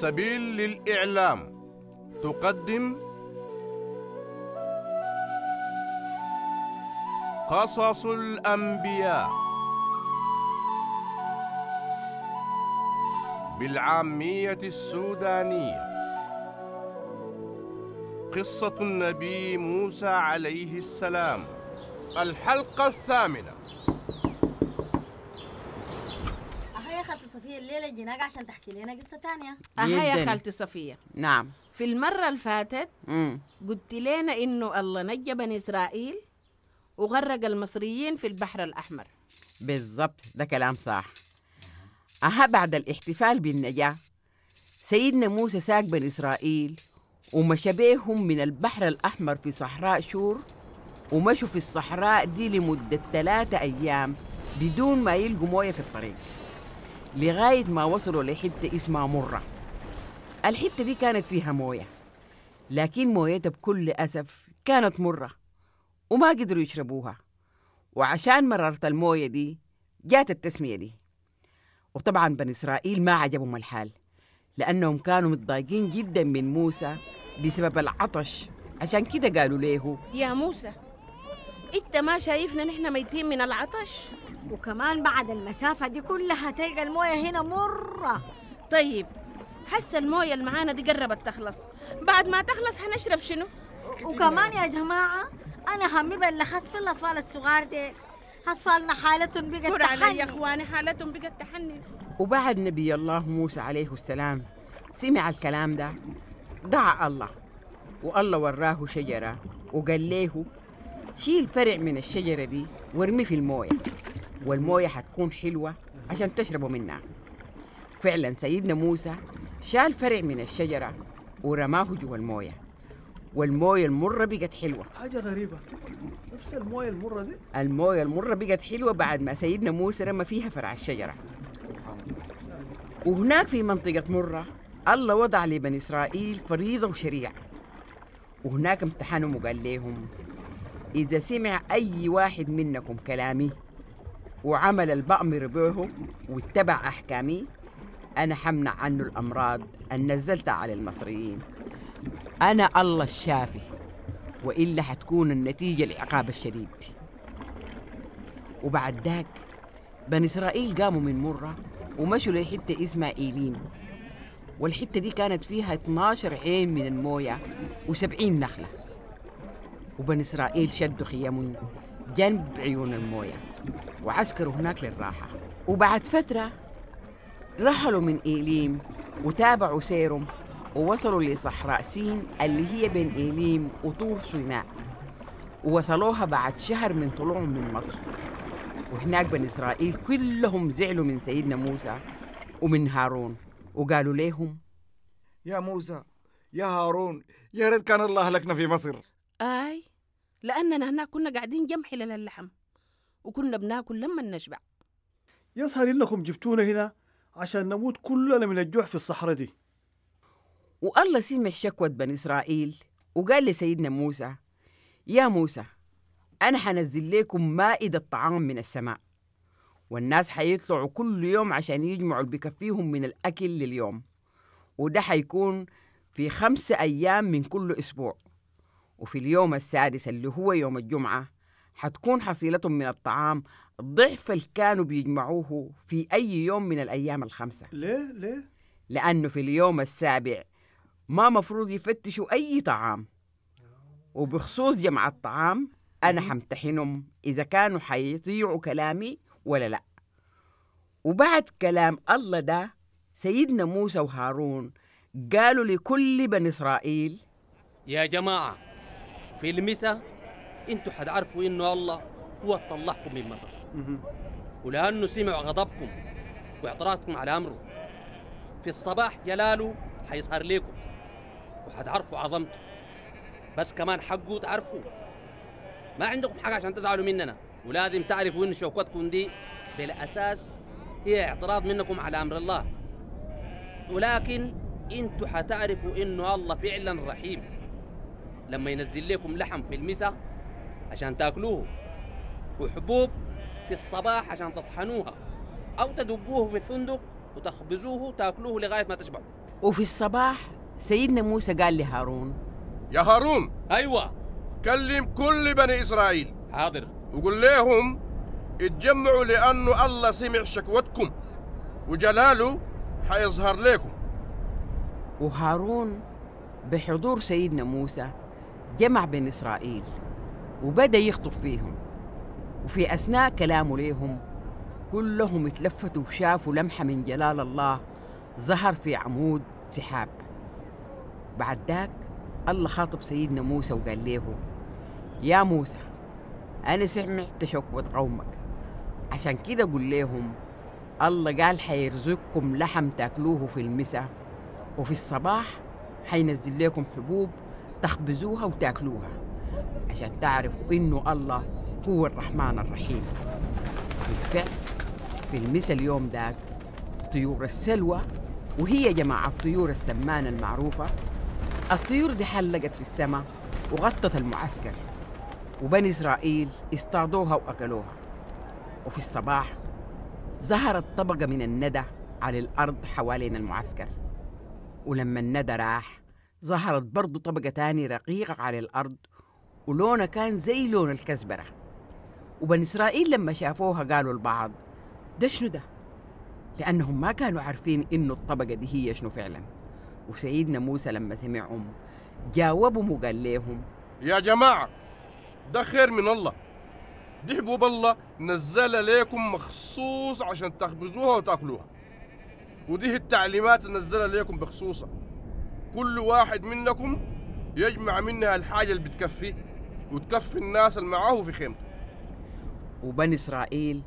سبيل للإعلام تقدم قصص الأنبياء بالعامية السودانية قصة النبي موسى عليه السلام الحلقة الثامنة صفية الليلة جيناك عشان تحكي لنا قصة تانية أها يا خالتي صفية نعم في المرة اللي فاتت قلت لنا إنه الله نجى بني إسرائيل وغرق المصريين في البحر الأحمر بالضبط ده كلام صح أها بعد الاحتفال بالنجاة سيدنا موسى ساق بني إسرائيل ومشى بيهم من البحر الأحمر في صحراء شور ومشوا في الصحراء دي لمدة ثلاثة أيام بدون ما يلقوا موية في الطريق لغاية ما وصلوا لحتة اسمها مرة الحتة دي كانت فيها موية لكن مويتها بكل أسف كانت مرة وما قدروا يشربوها وعشان مررت الموية دي جات التسمية دي وطبعا بني إسرائيل ما عجبهم الحال لأنهم كانوا متضايقين جدا من موسى بسبب العطش عشان كده قالوا ليه يا موسى انت ما شايفنا نحن ميتين من العطش وكمان بعد المسافة دي كلها تلقى الموية هنا مرة طيب هسه الموية اللي معانا دي قربت تخلص بعد ما تخلص هنشرب شنو؟ وكمان يا جماعة أنا همي بلخص في الأطفال الصغار دي أطفالنا حالتهم بقت تحنن يا إخواني حالتهم بقت تحني وبعد نبي الله موسى عليه السلام سمع الكلام ده دعا الله والله وراه شجرة وقال له شيل فرع من الشجرة دي وارمي في المويه والمويه حتكون حلوه عشان تشربوا منها فعلا سيدنا موسى شال فرع من الشجره ورماه جوا المويه والمويه المره بقت حلوه حاجه غريبه نفس المويه المره دي المويه المره بقت حلوه بعد ما سيدنا موسى رمى فيها فرع الشجره وهناك في منطقه مره الله وضع لبني اسرائيل فريضه وشريعه وهناك امتحنهم وقال لهم اذا سمع اي واحد منكم كلامي وعمل البأمر به واتبع أحكامي أنا حمنع عنه الأمراض أن نزلت على المصريين أنا الله الشافي وإلا حتكون النتيجة العقاب الشديد وبعد ذاك بني إسرائيل قاموا من مرة ومشوا لحتة اسمها إيليم والحتة دي كانت فيها 12 عين من الموية و70 نخلة وبني إسرائيل شدوا خيامهم جنب عيون المويه وعسكروا هناك للراحة وبعد فترة رحلوا من إيليم وتابعوا سيرهم ووصلوا لصحراء سين اللي هي بين إيليم وطور سيناء ووصلوها بعد شهر من طلوعهم من مصر وهناك بني إسرائيل كلهم زعلوا من سيدنا موسى ومن هارون وقالوا ليهم يا موسى يا هارون يا ريت كان الله أهلكنا في مصر آي لأننا هناك كنا قاعدين جمحي للحم وكنا بناكل لما نشبع يظهر انكم جبتونا هنا عشان نموت كلنا من الجوع في الصحراء دي والله سمع شكوى بني اسرائيل وقال لسيدنا موسى يا موسى انا حنزل لكم مائده طعام من السماء والناس حيطلعوا كل يوم عشان يجمعوا اللي بكفيهم من الاكل لليوم وده حيكون في خمسة أيام من كل أسبوع وفي اليوم السادس اللي هو يوم الجمعة حتكون حصيلتهم من الطعام ضعف اللي كانوا بيجمعوه في أي يوم من الأيام الخمسة ليه؟ ليه؟ لأنه في اليوم السابع ما مفروض يفتشوا أي طعام وبخصوص جمع الطعام أنا حمتحنهم إذا كانوا حيطيعوا كلامي ولا لأ وبعد كلام الله ده سيدنا موسى وهارون قالوا لكل بني إسرائيل يا جماعة في المسا انتوا حتعرفوا انه الله هو طلعكم من مصر ولانه سمع غضبكم واعتراضكم على امره في الصباح جلاله حيظهر لكم وحتعرفوا عظمته بس كمان حقه تعرفوا ما عندكم حاجه عشان تزعلوا مننا ولازم تعرفوا ان شوكتكم دي بالاساس هي اعتراض منكم على امر الله ولكن انتوا حتعرفوا انه الله فعلا رحيم لما ينزل لكم لحم في المسا عشان تاكلوه وحبوب في الصباح عشان تطحنوها او تدبوه في الفندق وتخبزوه تاكلوه لغايه ما تشبعوا وفي الصباح سيدنا موسى قال لهارون يا هارون ايوه كلم كل بني اسرائيل حاضر وقول لهم اتجمعوا لانه الله سمع شكوتكم وجلاله حيظهر لكم وهارون بحضور سيدنا موسى جمع بين إسرائيل وبدا يخطف فيهم وفي اثناء كلامه ليهم كلهم اتلفتوا وشافوا لمحه من جلال الله ظهر في عمود سحاب بعد ذاك الله خاطب سيدنا موسى وقال له يا موسى أنا سمعت تشوكة قومك عشان كده قل لهم الله قال حيرزقكم لحم تاكلوه في المساء وفي الصباح حينزل لكم حبوب تخبزوها وتاكلوها عشان تعرفوا إنه الله هو الرحمن الرحيم بالفعل في المسا اليوم ذاك طيور السلوى وهي جماعة الطيور السمانة المعروفة الطيور دي حلقت في السماء وغطت المعسكر وبني إسرائيل اصطادوها وأكلوها وفي الصباح ظهرت طبقة من الندى على الأرض حوالين المعسكر ولما الندى راح ظهرت برضو طبقة تانية رقيقة على الأرض ولونه كان زي لون الكزبرة وبني إسرائيل لما شافوها قالوا البعض ده شنو ده؟ لأنهم ما كانوا عارفين إنه الطبقة دي هي شنو فعلا وسيدنا موسى لما سمعهم جاوبهم وقال لهم يا جماعة ده خير من الله دي حبوب الله نزلها ليكم مخصوص عشان تخبزوها وتاكلوها ودي التعليمات نزلها ليكم بخصوصها كل واحد منكم يجمع منها الحاجة اللي بتكفيه وتكفي الناس اللي معاه في خيمته وبني إسرائيل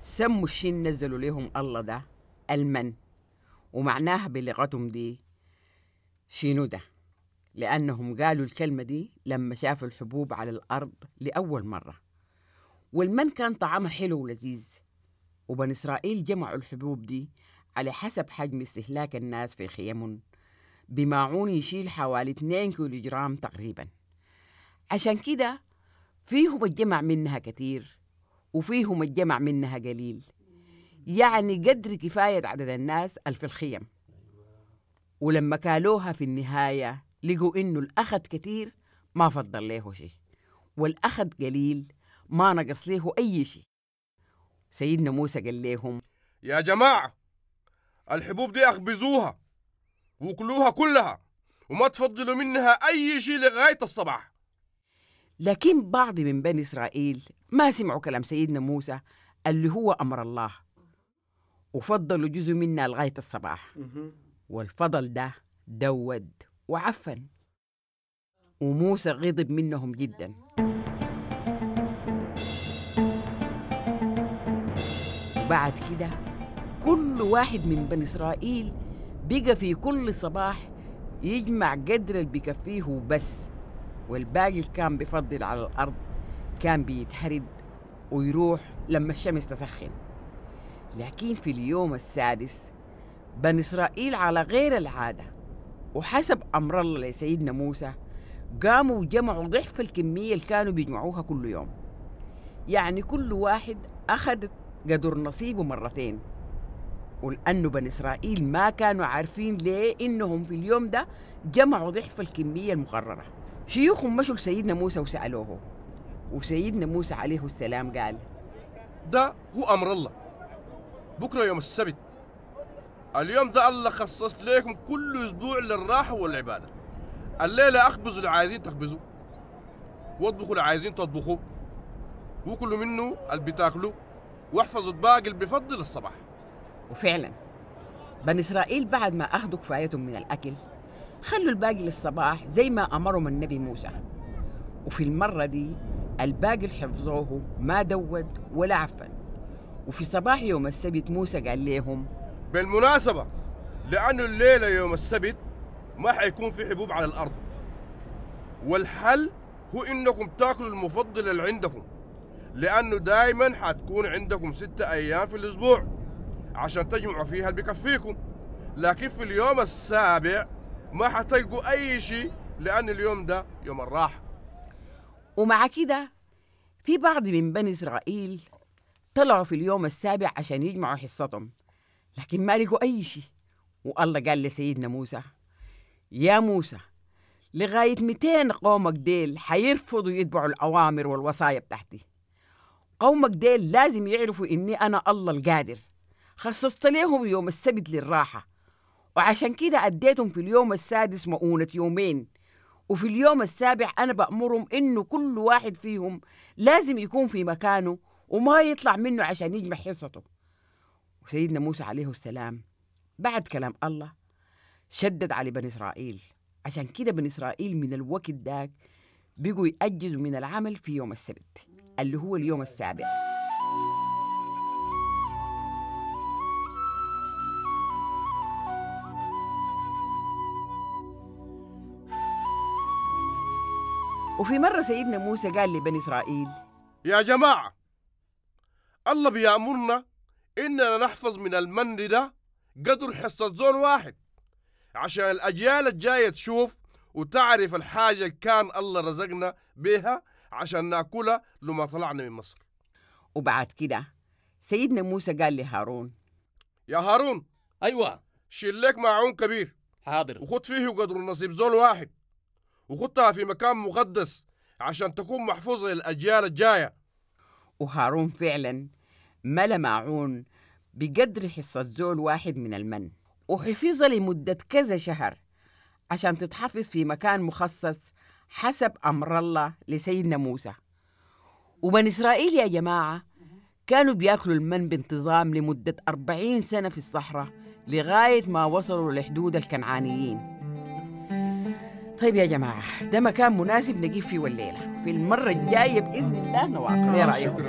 سموا الشيء نزلوا ليهم الله ده المن ومعناها بلغتهم دي شينو ده لأنهم قالوا الكلمة دي لما شافوا الحبوب على الأرض لأول مرة والمن كان طعامها حلو ولذيذ وبني إسرائيل جمعوا الحبوب دي على حسب حجم استهلاك الناس في خيمهم بماعون يشيل حوالي 2 كيلو جرام تقريباً عشان كده فيهم الجمع منها كتير وفيهم الجمع منها قليل يعني قدر كفاية عدد الناس ألف الخيم ولما كالوها في النهاية لقوا إنه الأخد كتير ما فضل له شيء والأخد قليل ما نقص له أي شيء سيدنا موسى قال لهم يا جماعة الحبوب دي أخبزوها وكلوها كلها وما تفضلوا منها أي شيء لغاية الصباح لكن بعض من بني إسرائيل ما سمعوا كلام سيدنا موسى اللي هو أمر الله وفضلوا جزء منا لغاية الصباح والفضل ده دود وعفن وموسى غضب منهم جدا وبعد كده كل واحد من بني إسرائيل بقى في كل صباح يجمع قدر اللي بكفيه وبس والباقي اللي كان بفضل على الأرض كان بيتحرد ويروح لما الشمس تسخن لكن في اليوم السادس بني إسرائيل على غير العادة وحسب أمر الله لسيدنا موسى قاموا وجمعوا ضعف الكمية اللي كانوا بيجمعوها كل يوم يعني كل واحد أخذ قدر نصيبه مرتين ولأنه بني إسرائيل ما كانوا عارفين ليه إنهم في اليوم ده جمعوا ضعف الكمية المقررة شيوخهم مشوا لسيدنا موسى وسألوه وسيدنا موسى عليه السلام قال ده هو أمر الله بكرة يوم السبت اليوم ده الله خصص لكم كل أسبوع للراحة والعبادة الليلة أخبزوا اللي عايزين تخبزوا واطبخوا اللي عايزين تطبخوا وكلوا منه اللي بتاكلوا واحفظوا الباقي اللي بفضل الصباح وفعلا بني إسرائيل بعد ما أخذوا كفايتهم من الأكل خلوا الباقي للصباح زي ما أمرهم النبي موسى وفي المرة دي الباقي حفظوه ما دود ولا عفن وفي صباح يوم السبت موسى قال لهم بالمناسبة لأنه الليلة يوم السبت ما حيكون في حبوب على الأرض والحل هو إنكم تاكلوا المفضل اللي عندكم لأنه دايما حتكون عندكم ستة أيام في الأسبوع عشان تجمعوا فيها اللي بكفيكم لكن في اليوم السابع ما حتلقوا أي شيء لأن اليوم ده يوم الراحة ومع كده في بعض من بني إسرائيل طلعوا في اليوم السابع عشان يجمعوا حصتهم لكن ما لقوا أي شيء والله قال لسيدنا موسى يا موسى لغاية 200 قومك ديل حيرفضوا يتبعوا الأوامر والوصايا بتاعتي قومك ديل لازم يعرفوا إني أنا الله القادر خصصت ليهم يوم السبت للراحة وعشان كده أديتهم في اليوم السادس مؤونة يومين وفي اليوم السابع أنا بأمرهم إنه كل واحد فيهم لازم يكون في مكانه وما يطلع منه عشان يجمع حصته وسيدنا موسى عليه السلام بعد كلام الله شدد على بني إسرائيل عشان كده بني إسرائيل من الوقت داك بيجوا يأجزوا من العمل في يوم السبت اللي هو اليوم السابع وفي مرة سيدنا موسى قال لبني إسرائيل يا جماعة الله بيأمرنا إننا نحفظ من المن ده قدر حصة زول واحد عشان الأجيال الجاية تشوف وتعرف الحاجة اللي كان الله رزقنا بها عشان ناكلها لما طلعنا من مصر وبعد كده سيدنا موسى قال لهارون يا هارون أيوة شيل لك معون كبير حاضر وخد فيه قدر نصيب زول واحد وخطها في مكان مقدس عشان تكون محفوظة للأجيال الجاية وهارون فعلا ملا ماعون بقدر حصة زول واحد من المن وحفظها لمدة كذا شهر عشان تتحفظ في مكان مخصص حسب أمر الله لسيدنا موسى ومن إسرائيل يا جماعة كانوا بياكلوا المن بانتظام لمدة أربعين سنة في الصحراء لغاية ما وصلوا لحدود الكنعانيين طيب يا جماعة ده مكان مناسب نجيب فيه الليلة في المرة الجاية بإذن الله نواصل إيه رأيكم؟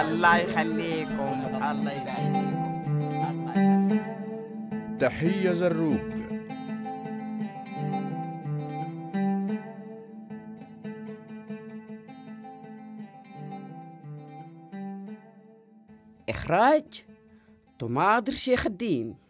الله يخليكم الله يبارك تحية زروق إخراج طماطر شيخ الدين